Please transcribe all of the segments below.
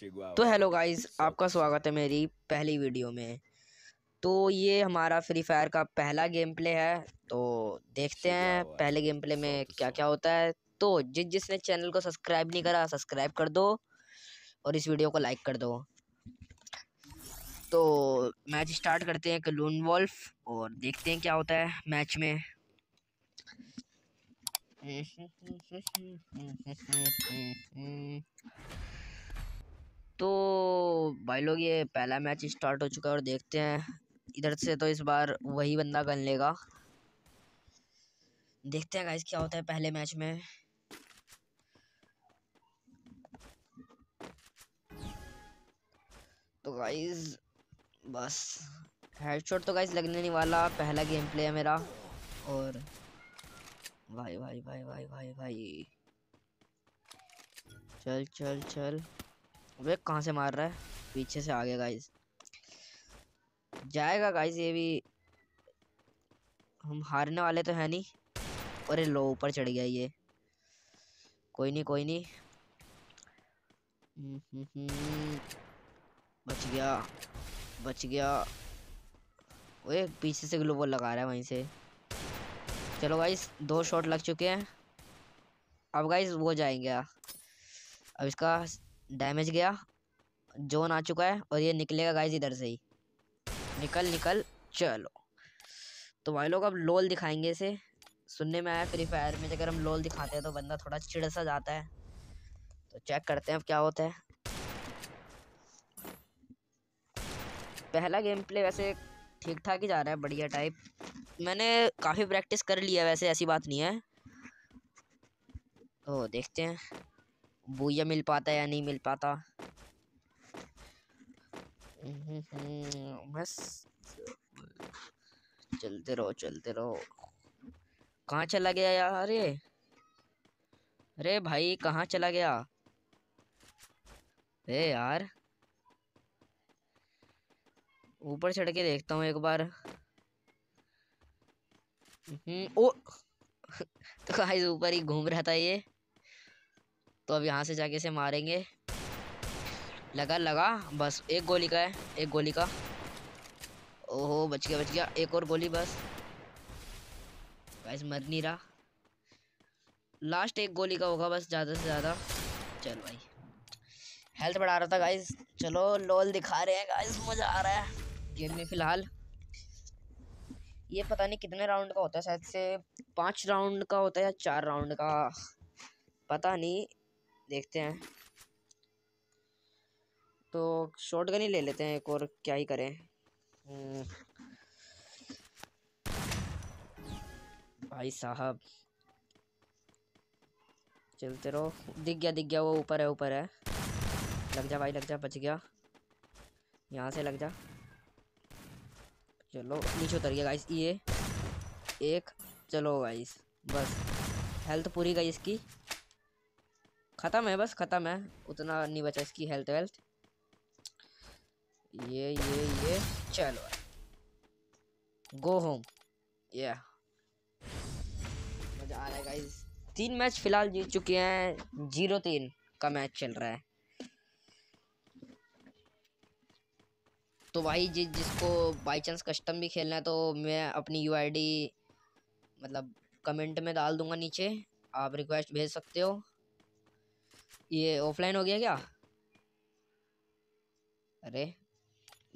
तो hello guys आपका स्वागत है मेरी पहली वीडियो में तो ये हमारा फ्री फायर का पहला गेम प्ले है तो देखते हैं पहले गेम प्ले में क्या क्या होता है तो जिस जिसने चैनल को सब्सक्राइब नहीं करा सब्सक्राइब कर दो और इस वीडियो को लाइक कर दो तो मैच स्टार्ट करते हैं कलून वॉल्फ और देखते हैं क्या होता है मैच में तो भाई लोग ये पहला मैच स्टार्ट हो चुका है और देखते हैं इधर से तो इस बार वही बंदा गन लेगा देखते हैं गाइस क्या होता है पहले मैच में तो गाइस बस हेडशॉट तो गाइस लगने नहीं वाला पहला गेम प्ले है मेरा और भाई भाई भाई भाई भाई भाई चल चल चल अबे कहाँ से मार रहा है पीछे से आ गया गाइज जाएगा गाइज ये भी हम हारने वाले तो है नहीं अरे लो ऊपर चढ़ गया ये कोई नहीं कोई नहीं हम्म, हम्म, हम्म। बच गया बच गया ओए पीछे से ग्लू लगा रहा है वहीं से चलो गाइस दो शॉट लग चुके हैं अब गाइस वो जाएंगे अब इसका डैमेज गया जोन आ चुका है और ये निकलेगा गाइज इधर से ही निकल निकल चलो तो भाई लोग अब लोल दिखाएंगे इसे सुनने में आया फ्री फायर में अगर हम लोल दिखाते हैं तो बंदा थोड़ा चिड़ सा जाता है तो चेक करते हैं अब क्या होता है पहला गेम प्ले वैसे ठीक ठाक ही जा रहा है बढ़िया टाइप मैंने काफ़ी प्रैक्टिस कर लिया वैसे ऐसी बात नहीं है तो देखते हैं भूया मिल पाता या नहीं मिल पाता हम्म, हम्म, बस चलते रहो चलते रहो कहाँ चला गया यार अरे अरे भाई कहाँ चला गया अरे यार ऊपर चढ़ के देखता हूँ एक बार हम्म, ओ तो ऊपर ही घूम रहा था ये तो अब यहाँ से जाके इसे मारेंगे लगा लगा बस एक गोली का है एक गोली का ओहो बच गया बच गया एक और गोली बस बस मर नहीं रहा लास्ट एक गोली का होगा बस ज़्यादा से ज़्यादा चल भाई हेल्थ बढ़ा रहा था गाइस चलो लोल दिखा रहे हैं गाइस मज़ा आ रहा है गेम में फ़िलहाल ये पता नहीं कितने राउंड का होता है शायद से पांच राउंड का होता है या चार राउंड का पता नहीं देखते हैं तो शॉर्ट गन ही ले लेते हैं एक और क्या ही करें हम्म। भाई साहब चलते रहो दिख गया दिख गया वो ऊपर है ऊपर है लग जा भाई लग जा बच गया यहाँ से लग जा चलो नीचे उतर गया गाइस ये एक चलो गाइस बस हेल्थ पूरी गई इसकी ख़त्म है बस ख़त्म है उतना नहीं बचा इसकी हेल्थ वेल्थ ये ये ये चलो गो होम ये मज़ा आ रहा है गाइस तीन मैच फ़िलहाल जीत चुके हैं जीरो तीन का मैच चल रहा है तो भाई जिस जिसको बाई चांस कस्टम भी खेलना है तो मैं अपनी यू मतलब कमेंट में डाल दूंगा नीचे आप रिक्वेस्ट भेज सकते हो ये ऑफलाइन हो गया क्या अरे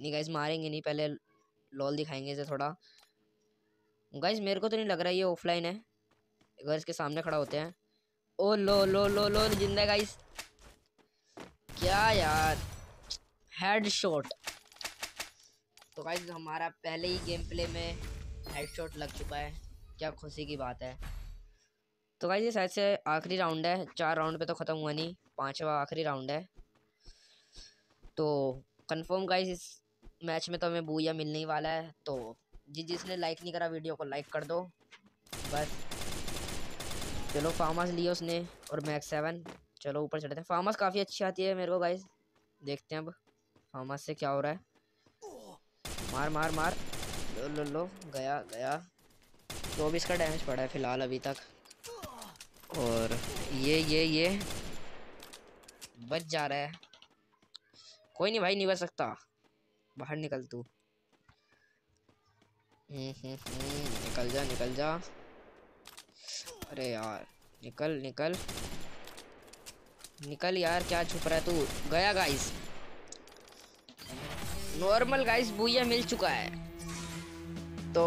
नहीं गाइज मारेंगे नहीं पहले लॉल दिखाएंगे इसे थोड़ा गाइज मेरे को तो नहीं लग रहा ये ऑफलाइन है अगर इसके सामने खड़ा होते हैं ओ लो लो लो लो जिंदा गाइस क्या यार हेड शॉट तो गाइज हमारा पहले ही गेम प्ले में हेड शॉट लग चुका है क्या खुशी की बात है तो गाइज ये शायद से आखिरी राउंड है चार राउंड पे तो ख़त्म हुआ नहीं पांचवा आखिरी राउंड है तो कंफर्म गाइज इस मैच में तो हमें बूया मिलने ही वाला है तो जिस जिसने लाइक नहीं करा वीडियो को लाइक कर दो बस चलो फार्मास लिया उसने और मैक्स सेवन चलो ऊपर चढ़ते हैं फार्मास काफ़ी अच्छी आती है मेरे को गाइज देखते हैं अब फार्मास से क्या हो रहा है मार मार मार लो लो लो गया गया चौबीस तो का डैमेज पड़ा है फिलहाल अभी तक और ये ये ये बच जा रहा है कोई नहीं भाई नहीं बच सकता बाहर निकल तू हम्म, हम्म, हम्म निकल जा निकल जा अरे यार निकल निकल निकल यार क्या छुप रहा है तू गया गाइस नॉर्मल गाइस बुया मिल चुका है तो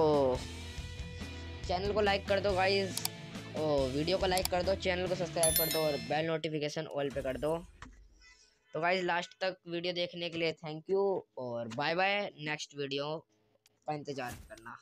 चैनल को लाइक कर दो गाइस ओ वीडियो को लाइक कर दो चैनल को सब्सक्राइब कर दो और बेल नोटिफिकेशन ऑल पे कर दो तो गाइज लास्ट तक वीडियो देखने के लिए थैंक यू और बाय बाय नेक्स्ट वीडियो का इंतज़ार करना